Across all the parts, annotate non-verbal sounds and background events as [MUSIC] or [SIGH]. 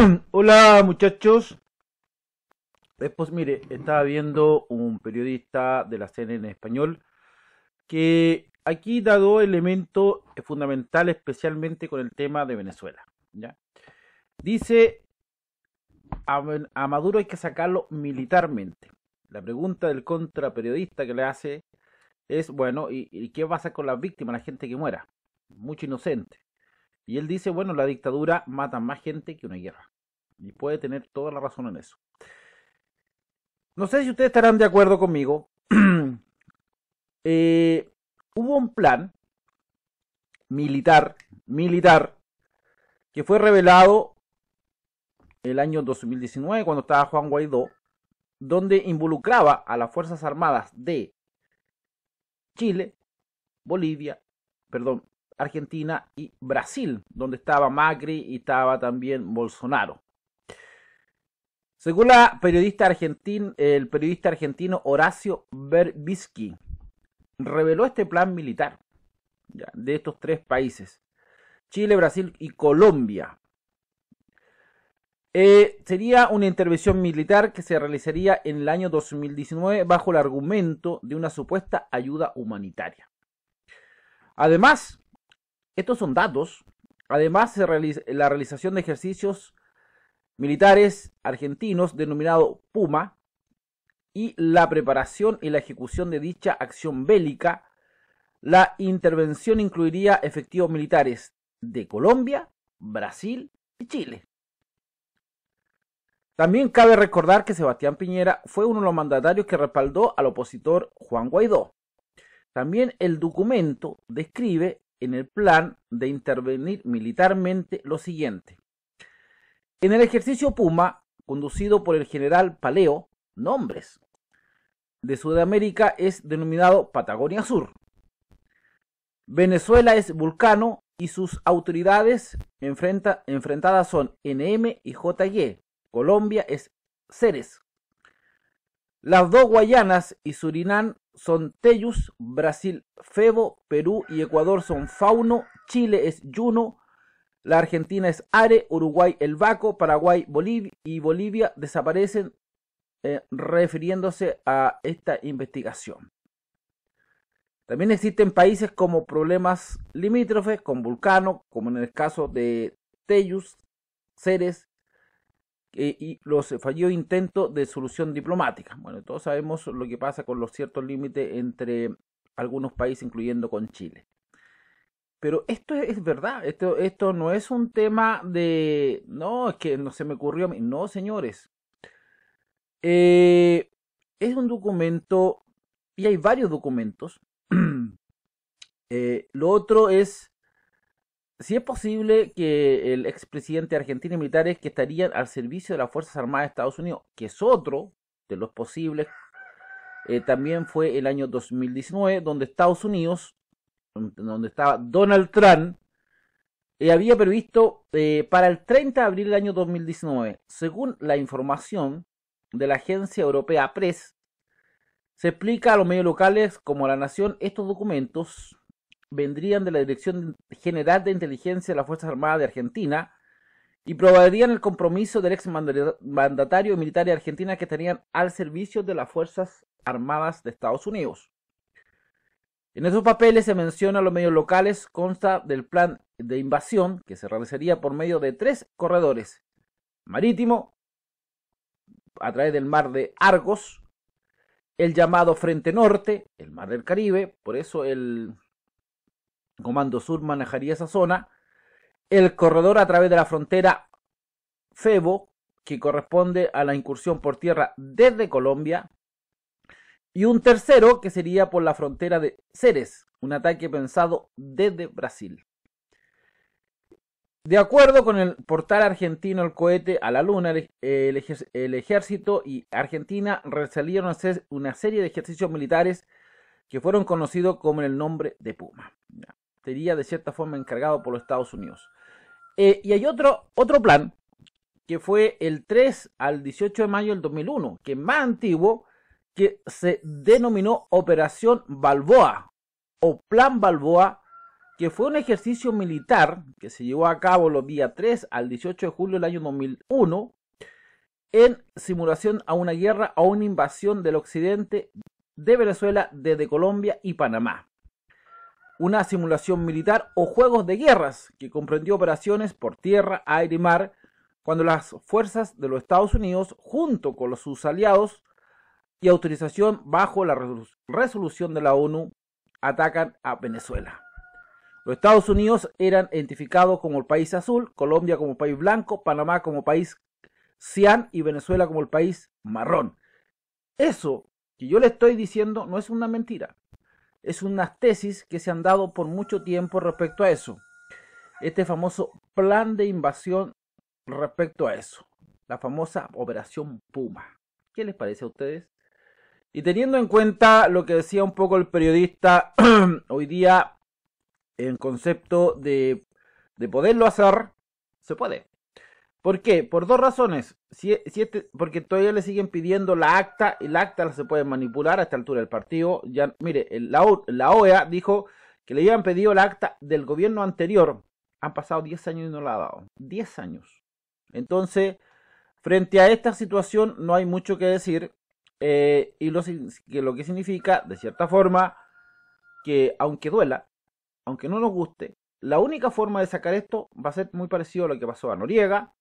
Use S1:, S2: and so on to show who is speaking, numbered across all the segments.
S1: [CLEARS THROAT] Hola muchachos. Después, mire, estaba viendo un periodista de la CNN en español que aquí da dos elementos fundamentales, especialmente con el tema de Venezuela. ¿ya? Dice, a, Maduro hay que sacarlo militarmente. La pregunta del contraperiodista que le hace es, bueno, ¿y qué pasa con las víctimas, la gente que muera? Mucho inocente. Y él dice, bueno, la dictadura mata más gente que una guerra. Y puede tener toda la razón en eso. No sé si ustedes estarán de acuerdo conmigo. [CLEARS THROAT] Eh, hubo un plan militar, militar, que fue revelado el año 2019 cuando estaba Juan Guaidó, donde involucraba a las Fuerzas Armadas de Chile, Bolivia, perdón, Argentina y Brasil, donde estaba Macri y estaba también Bolsonaro. Según la periodista el periodista argentino Horacio Berbisky, reveló este plan militar de estos tres países, Chile, Brasil y Colombia. Eh, sería una intervención militar que se realizaría en el año 2019 bajo el argumento de una supuesta ayuda humanitaria. Además, estos son datos, además se la realización de ejercicios militares argentinos denominado Puma y la preparación y la ejecución de dicha acción bélica. La intervención incluiría efectivos militares de Colombia, Brasil y Chile. También cabe recordar que Sebastián Piñera fue uno de los mandatarios que respaldó al opositor Juan Guaidó. También el documento describe en el plan de intervenir militarmente lo siguiente. En el ejercicio Puma, conducido por el general Paleo, nombres, de Sudamérica es denominado Patagonia Sur. Venezuela es Vulcano y sus autoridades enfrentadas son NM y JY. Colombia es Ceres. Las dos Guayanas y Surinam son Tellus, Brasil Febo, Perú y Ecuador son Fauno, Chile es Yuno, la Argentina es Are, Uruguay el Baco, Paraguay Bolivia y Bolivia desaparecen eh, refiriéndose a esta investigación. También existen países como problemas limítrofes con Vulcano, como en el caso de Tellus, Ceres y los falló intentos de solución diplomática. Bueno, todos sabemos lo que pasa con los ciertos límites entre algunos países, incluyendo con Chile. Pero esto es verdad, esto, esto no es un tema de, no, es que no se me ocurrió a mí, no, señores. Eh, es un documento, y hay varios documentos. [CLEARS THROAT] Eh, lo otro es, si es posible que el expresidente argentino y militares que estarían al servicio de las Fuerzas Armadas de Estados Unidos, que es otro de los posibles, eh, también fue el año 2019, donde Estados Unidos donde estaba Donald Trump, eh, había previsto eh, para el 30 de abril del año 2019. Según la información de la agencia europea Press, se explica a los medios locales como la nación estos documentos vendrían de la Dirección General de Inteligencia de las Fuerzas Armadas de Argentina y probarían el compromiso del ex mandatario militar de Argentina que estarían al servicio de las Fuerzas Armadas de Estados Unidos. En esos papeles se menciona los medios locales, consta del plan de invasión que se realizaría por medio de tres corredores, marítimo, a través del mar de Argos, el llamado Frente Norte, el mar del Caribe, por eso el Comando Sur manejaría esa zona, el corredor a través de la frontera Febo, que corresponde a la incursión por tierra desde Colombia, y un tercero que sería por la frontera de Ceres, un ataque pensado desde Brasil. De acuerdo con el portal argentino El cohete a la luna, el, ejército y Argentina hacer una serie de ejercicios militares que fueron conocidos como el nombre de Puma. Sería de cierta forma encargado por los Estados Unidos. Eh, y hay otro, otro plan que fue el 3 al 18 de mayo del 2001, que es más antiguo se denominó Operación Balboa o Plan Balboa, que fue un ejercicio militar que se llevó a cabo los días 3 al 18 de julio del año 2001 en simulación a una guerra o una invasión del occidente de Venezuela desde Colombia y Panamá. Una simulación militar o juegos de guerras que comprendió operaciones por tierra, aire y mar cuando las fuerzas de los Estados Unidos junto con sus aliados y autorización bajo la resolución de la ONU atacan a Venezuela. Los Estados Unidos eran identificados como el país azul, Colombia como país blanco, Panamá como país cian y Venezuela como el país marrón. Eso que yo le estoy diciendo no es una mentira. Es unas tesis que se han dado por mucho tiempo respecto a eso. Este famoso plan de invasión respecto a eso. La famosa Operación Puma. ¿Qué les parece a ustedes? Y teniendo en cuenta lo que decía un poco el periodista [CLEARS THROAT] hoy día en concepto de, poderlo hacer, se puede. ¿Por qué? Por dos razones. Este, porque todavía le siguen pidiendo la acta y la acta se puede manipular a esta altura del partido. Ya, mire, la, la OEA dijo que le habían pedido la acta del gobierno anterior. Han pasado 10 años y no la ha dado. 10 años. Entonces, frente a esta situación no hay mucho que decir. Eh, y lo que, significa, de cierta forma, que aunque duela, aunque no nos guste, la única forma de sacar esto va a ser muy parecido a lo que pasó a Noriega,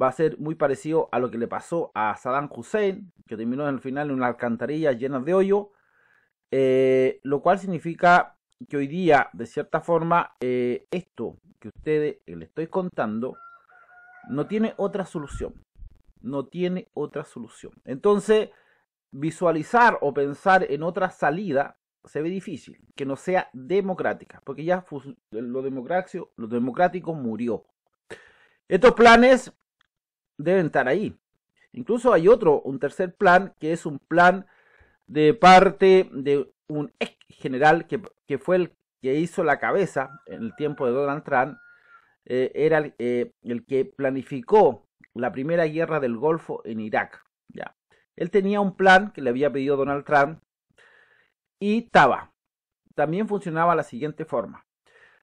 S1: va a ser muy parecido a lo que le pasó a Saddam Hussein, que terminó en el final en una alcantarilla llena de hoyo, eh, lo cual significa que hoy día, de cierta forma, eh, esto que ustedes le estoy contando no tiene otra solución. No tiene otra solución. Entonces, visualizar o pensar en otra salida se ve difícil, que no sea democrática, porque ya lo democrático, murió. Estos planes deben estar ahí. Incluso hay otro, un tercer plan, que es un plan de parte de un ex general que, fue el que hizo la cabeza en el tiempo de Donald Trump, eh, era el, eh, el que planificó la primera guerra del Golfo en Irak. Ya. Él tenía un plan que le había pedido Donald Trump y estaba También funcionaba de la siguiente forma.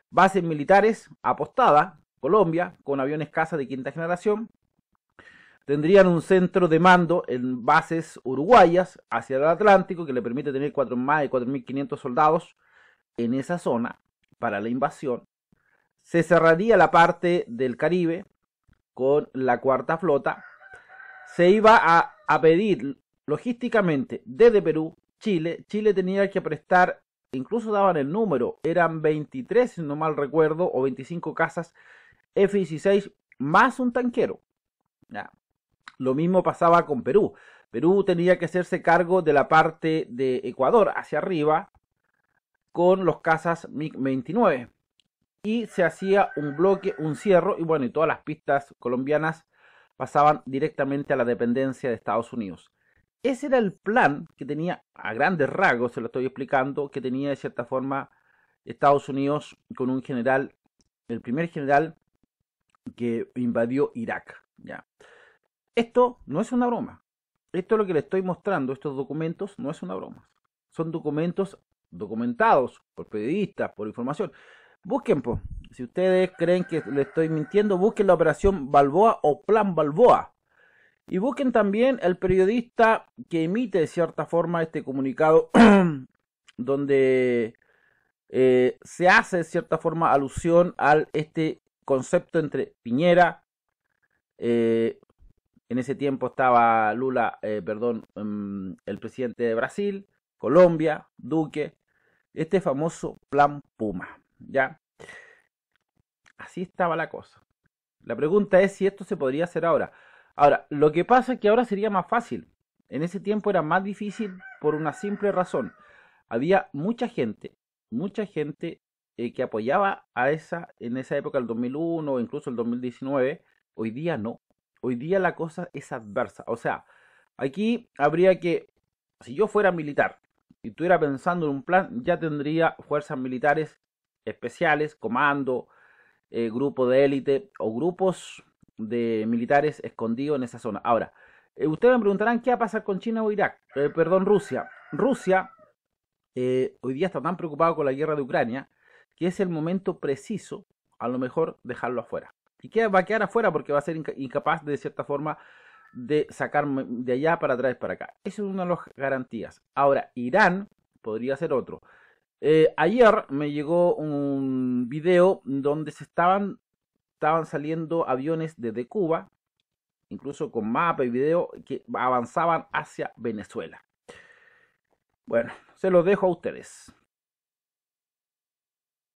S1: Bases militares apostadas Colombia, con aviones caza de quinta generación. Tendrían un centro de mando en bases uruguayas hacia el Atlántico que le permite tener cuatro, más de 4.500 soldados en esa zona para la invasión. Se cerraría la parte del Caribe con la cuarta flota se iba a, pedir logísticamente desde Perú, Chile. Chile tenía que prestar, incluso daban el número, eran 23, si no mal recuerdo, o 25 casas F-16 más un tanquero. Lo mismo pasaba con Perú. Perú tenía que hacerse cargo de la parte de Ecuador hacia arriba con los casas MiG-29. Y se hacía un bloque, un cierre, y bueno, y todas las pistas colombianas pasaban directamente a la dependencia de Estados Unidos. Ese era el plan que tenía, a grandes rasgos se lo estoy explicando, que tenía de cierta forma Estados Unidos con un general, el primer general que invadió Irak. ¿ya? Esto no es una broma. Esto es lo que le estoy mostrando, estos documentos, no es una broma. Son documentos documentados por periodistas, por información. Busquen, Si ustedes creen que le estoy mintiendo, busquen la operación Balboa o Plan Balboa. Y busquen también el periodista que emite de cierta forma este comunicado [CLEARS THROAT] donde eh, se hace de cierta forma alusión al este concepto entre Piñera, eh, en ese tiempo estaba Lula, eh, perdón, em, el presidente de Brasil, Colombia, Duque, este famoso plan Puma. ¿Ya? Así estaba la cosa. La pregunta es si esto se podría hacer ahora. Ahora, lo que pasa es que ahora sería más fácil. En ese tiempo era más difícil por una simple razón. Había mucha gente, mucha gente eh, que apoyaba a esa, en esa época, el 2001 o incluso el 2019. Hoy día no. Hoy día la cosa es adversa. O sea, aquí habría que, si yo fuera militar y estuviera pensando en un plan, ya tendría fuerzas militares especiales, comando, eh, grupo de élite o grupos de militares escondidos en esa zona. Ahora, eh, ustedes me preguntarán qué va a pasar con China o Irak, eh, perdón, Rusia. Rusia hoy día está tan preocupado con la guerra de Ucrania que es el momento preciso, a lo mejor, dejarlo afuera. Y qué va a quedar afuera porque va a ser incapaz de, de cierta forma de sacar de allá para atrás para acá. Esa es una de las garantías. Ahora, Irán podría ser otro. Eh, ayer me llegó un video donde se estaban, estaban saliendo aviones desde Cuba, incluso con mapa y video, que avanzaban hacia Venezuela. Bueno, se los dejo a ustedes.